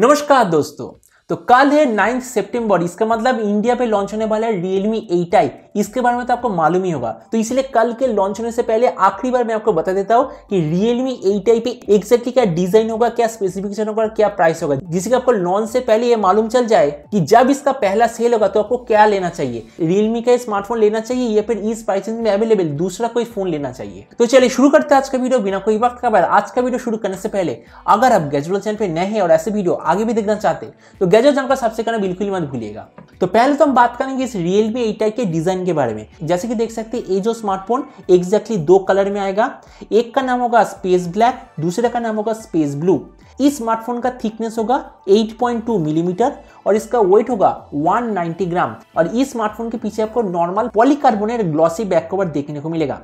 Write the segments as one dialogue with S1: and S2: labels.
S1: नमस्कार दोस्तों तो कल है नाइन्थ सेप्टेम्बर इसका मतलब इंडिया पे लॉन्च होने वाला है रियलमी एट आई इसके बारे में तो आपको मालूम ही होगा तो इसलिए कल के लॉन्च होने से पहले आखिरी बार मैं आपको बता देता हूँ कि रियलमी एट आई पे एग्जैक्टली क्या डिजाइन होगा क्या स्पेसिफिकेशन होगा क्या प्राइस होगा जिससे आपको लॉन्च से पहले यह मालूम चल जाए कि जब इसका पहला सेल होगा तो आपको क्या लेना चाहिए रियलमी का स्मार्टफोन लेना चाहिए या फिर इस प्राइस में अवेलेबल दूसरा कोई फोन लेना चाहिए तो चलिए शुरू करते हैं आज का वीडियो बिना कोई वक्त का बाद आज का वीडियो शुरू करने से पहले अगर आप गैजुअल चैनल पर नए हैं और ऐसे वीडियो आगे भी देखना चाहते तो गैजेट जानकर सबसे करना बिल्कुल मत भूलिएगा तो पहले तो हम बात करेंगे इस रियलमी एटा के डिजाइन के बारे में जैसे कि देख सकते हैं ये जो स्मार्टफोन एग्जैक्टली दो कलर में आएगा एक का नाम होगा स्पेस ब्लैक दूसरे का नाम होगा स्पेस ब्लू इस स्मार्टफोन का थिकनेस होगा 8.2 मिलीमीटर mm और इसका वेट होगा 190 ग्राम और इस स्मार्टफोन के पीछे आपको normal polycarbonate glossy back cover देखने को मिलेगा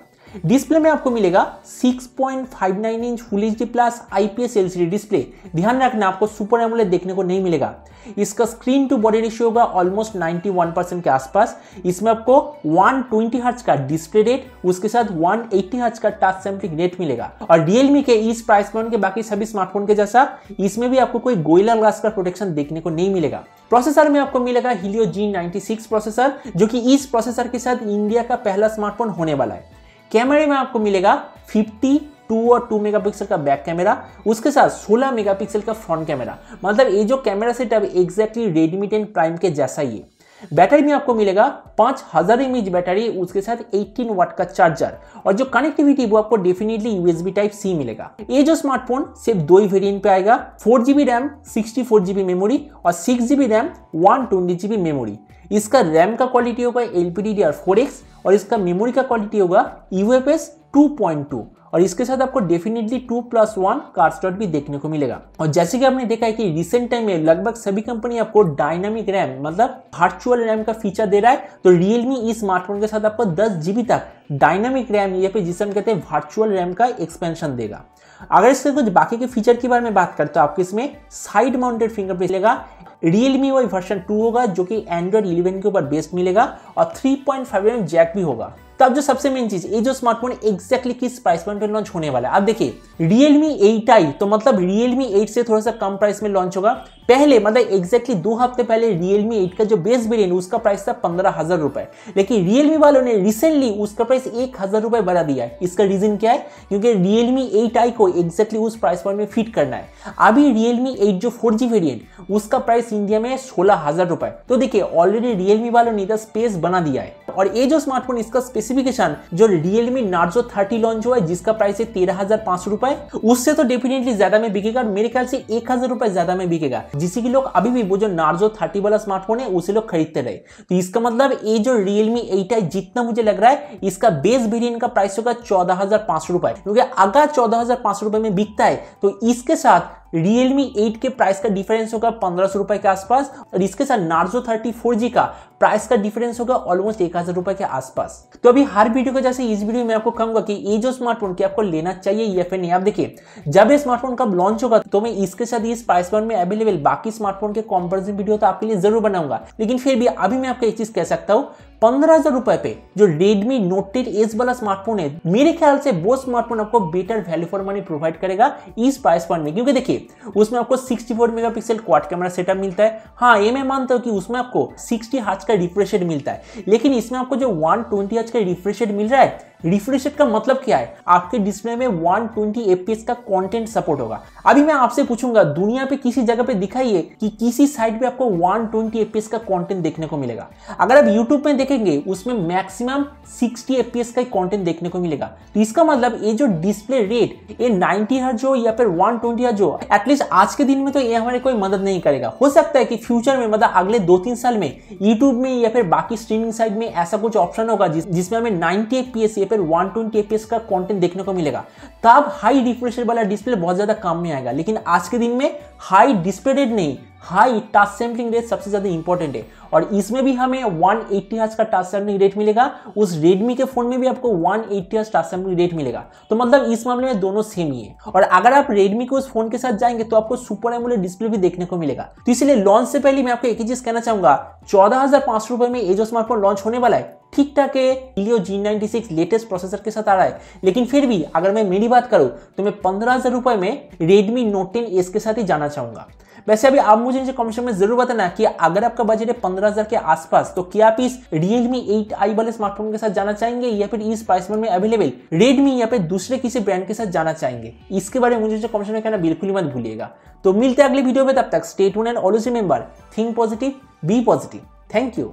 S1: डिस्प्ले में आपको मिलेगा 6.59 inch full H D plus IPS LCD display ध्यान रखना आपको सुपर एमोलेड देखने को नहीं मिलेगा इसका स्क्रीन टू बॉडी रेशियो होगा ऑलमोस्ट 91 परसेंट के आसपास इसमें आपको 120 ट्वेंटी का डिस्प्ले रेट उसके साथ 180 एट्टी का टच सैम्पलिंग रेट मिलेगा और रियलमी के इस प्राइस पॉइंट के बाकी सभी स्मार्टफोन के जैसा इसमें भी आपको कोई गोयला ग्लास का प्रोटेक्शन देखने को नहीं मिलेगा प्रोसेसर में आपको मिलेगा हिलियो जी नाइनटी प्रोसेसर जो कि इस प्रोसेसर के साथ इंडिया का पहला स्मार्टफोन होने वाला है कैमरे में आपको मिलेगा 50 टू और टू मेगापिक्सल का बैक कैमरा उसके साथ 16 मेगापिक्सल का फ्रंट कैमरा मतलब ये जो कैमरा सेट है एग्जैक्टली रेडमी टेन प्राइम के जैसा ही है बैटरी में आपको मिलेगा पांच हज़ार एम बैटरी उसके साथ 18 वाट का चार्जर और जो कनेक्टिविटी वो आपको डेफिनेटली यूएसबी टाइप सी मिलेगा ये जो स्मार्टफोन सिर्फ दो ही वेरिएंट पे आएगा four GB RAM sixty four GB memory और six GB RAM one twenty GB memory इसका रैम का क्वालिटी होगा L P D D R four X और इसका मेमोरी का क्वालिटी होगा ई e 2.2 और इसके साथ आपको definitely two plus one card slot भी देखने को मिलेगा और जैसे कि आपने देखा है कि रिसेंट टाइम में लगभग सभी कंपनी आपको डायनामिक रैम मतलब वर्चुअल रैम का फीचर दे रहा है तो रियलमी इस स्मार्टफोन के साथ आपको दस जीबी तक डायनामिक रैम या फिर जिसे हम कहते हैं वर्चुअल रैम का एक्सपेंशन देगा अगर इसके कुछ बाकी के फीचर के बारे में बात करते तो आपको इसमें साइड माउंटेड फिंगरप्रिंट लेगा रियलमी वाई वर्जन 2 होगा जो कि एंड्रॉइड 11 के ऊपर बेस्ड मिलेगा और 3.5 पॉइंट जैक भी होगा तो अब जो सबसे मेन चीज ये जो स्मार्टफोन एक्जैक्टली किस प्राइस पॉइंट पे लॉन्च होने वाला है आप देखिए रियलमी एट आई तो मतलब रियलमी एट से थोड़ा सा कम प्राइस में लॉन्च होगा पहले मतलब एक्जैक्टली दो हफ्ते पहले रियलमी एट का जो बेस वेरियंट उसका प्राइस था पंद्रह हजार रुपए लेकिन रियलमी वालों ने रिसेंटली उसका प्राइस एक हजार रुपए बढ़ा दिया है इसका रीजन क्या है क्योंकि रियलमी एट आई को एक्जैक्टली उस प्राइस पॉइंट में फिट करना है अभी रियलमी एट जो फोर जी वेरियंट उसका प्राइस इंडिया में सोलह हजार रुपए तो देखिये ऑलरेडी रियलमी वालों ने इधर स्पेस बना दिया है और ये जो स्मार्टफोन इसका स्पेस स्पेसिफिकेशन जो रियलमी नार्जो थर्टी लॉन्च हुआ है जिसका प्राइस है तेरह हजार पांच रुपए उससे तो डेफिनेटली ज्यादा में बिकेगा और मेरे ख्याल से एक हजार रुपए ज्यादा में बिकेगा जिससे कि लोग अभी भी वो जो नार्जो थर्टी वाला स्मार्टफोन है उसे लोग खरीदते रहे तो इसका मतलब ये जो रियलमी एट आई जितना मुझे लग रहा है इसका बेस वेरियंट का प्राइस होगा चौदह हजार पांच रुपए क्योंकि अगर चौदह हजार पांच रुपए में बिकता है तो इसके साथ रियलमी एट के प्राइस का डिफरेंस होगा पंद्रह सौ रुपए के आसपास और इसके साथ नार्जो थर्टी फोर जी का प्राइस का डिफरेंस होगा ऑलमोस्ट एक हजार रुपए के आसपास तो अभी हर वीडियो के जैसे इस वीडियो में आपको कहूंगा कि ये जो स्मार्टफोन की आपको लेना चाहिए या फिर नहीं आप देखिए जब ये स्मार्टफोन कब लॉन्च होगा तो मैं इसके साथ इस प्राइस पॉइंट में अवेलेबल बाकी स्मार्टफोन के कॉम्पेरिजन वीडियो तो आपके लिए जरूर बनाऊंगा लेकिन फिर भी अभी मैं आपको एक चीज कह सकता हूँ पंद्रह हजार रुपए पे जो Redmi Note 10 एस वाला स्मार्टफोन है मेरे ख्याल से वो स्मार्टफोन आपको better value for money provide करेगा इस प्राइस पॉइंट में क्योंकि देखिए उसमें आपको 64 मेगापिक्सल क्वाड कैमरा सेटअप मिलता है हाँ ये मैं मानता हूँ कि उसमें आपको 60 हर्ट्ज का रिफ्रेश रेट मिलता है लेकिन इसमें आपको जो 120 हर्ट्ज का रिफ्रेश रेट मिल रहा है रिफ्रेश रेट का मतलब क्या है आपके डिस्प्ले में 120 एपीएस का कंटेंट सपोर्ट होगा अभी मैं आपसे पूछूंगा दुनिया पे किसी जगह पे दिखाइए कि किसी साइट पे आपको 120 fps का कंटेंट देखने को मिलेगा अगर आप यूट्यूब में देखेंगे उसमें मैक्सिमम 60 fps का कंटेंट देखने को मिलेगा तो इसका मतलब ये जो डिस्प्ले रेट ये नाइनटी हर जो या फिर ट्वेंटी हर जो एटलीस्ट आज के दिन में तो ये हमारे कोई मदद नहीं करेगा हो सकता है कि फ्यूचर में मतलब अगले दो तीन साल में यूट्यूब में या फिर बाकी स्ट्रीमिंग साइट में ऐसा कुछ ऑप्शन होगा जिसमें हमें नाइनटी एफ पर 120 fps का कंटेंट देखने को मिलेगा तब हाई रिफ्रेश वाला डिस्प्ले बहुत ज़्यादा काम में आएगा लेकिन आज के दिन में हाई डिस्प्ले रेट नहीं हाई टच सैम्पलिंग रेट सबसे ज़्यादा इंपॉर्टेंट है और इसमें भी हमें 180 एट्टी का टच सैम्पलिंग रेट मिलेगा उस रेडमी के फोन में भी आपको 180 एट्टी टच सैम्पलिंग रेट मिलेगा तो मतलब इस मामले में दोनों सेम ही है और अगर आप रेडमी के उस फोन के साथ जाएंगे तो आपको सुपर एमुले डिस्प्ले भी देखने को मिलेगा तो इसलिए लॉन्च से पहले मैं आपको एक ही चीज़ कहना चाहूंगा चौदह में ये जो स्मार्टफोन लॉन्च होने वाला है ठीक ठाक है Helio G ninety six latest processor के साथ आ रहा है लेकिन फिर भी अगर मैं मेरी बात करूँ तो मैं पंद्रह हज़ार रुपये में रेडमी नोट टेन एस के साथ ही जाना चाहूँगा वैसे अभी आप मुझे नीचे कमेंट में जरूर बताना कि अगर आपका बजट है पंद्रह हज़ार के आसपास तो क्या आप इस रियलमी एट आई वाले स्मार्टफोन के साथ जाना चाहेंगे या फिर इस प्राइस में अवेलेबल रेडमी या फिर दूसरे किसी ब्रांड के साथ जाना चाहेंगे इसके बारे में मुझे कमेंट में कहना बिल्कुल ही मत भूलिएगा तो मिलते हैं अगले वीडियो में तब तक stay tuned always remember think positive be positive thank you